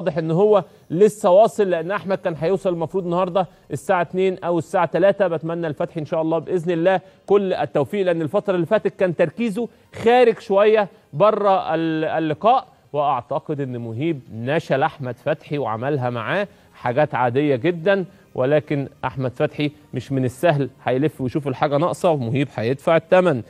واضح ان هو لسه واصل لان احمد كان هيوصل المفروض النهارده الساعه 2 او الساعه 3 بتمنى الفتح ان شاء الله باذن الله كل التوفيق لان الفتره اللي فاتت كان تركيزه خارج شويه بره اللقاء واعتقد ان مهيب نشل احمد فتحي وعملها معاه حاجات عاديه جدا ولكن احمد فتحي مش من السهل هيلف ويشوف الحاجه ناقصه ومهيب هيدفع الثمن